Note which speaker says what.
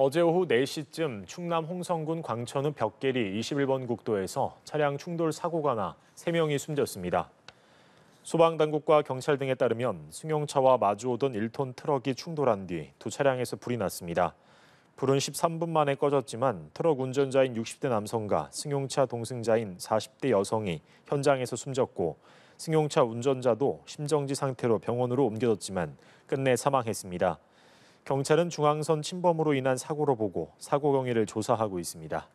Speaker 1: 어제 오후 4시쯤 충남 홍성군 광천읍 벽계리 21번 국도에서 차량 충돌 사고가 나 3명이 숨졌습니다. 소방당국과 경찰 등에 따르면 승용차와 마주오던 1톤 트럭이 충돌한 뒤 두 차량에서 불이 났습니다. 불은 13분 만에 꺼졌지만 트럭 운전자인 60대 남성과 승용차 동승자인 40대 여성이 현장에서 숨졌고 승용차 운전자도 심정지 상태로 병원으로 옮겨졌지만 끝내 사망했습니다. 경찰은 중앙선 침범으로 인한 사고로 보고 사고 경위를 조사하고 있습니다.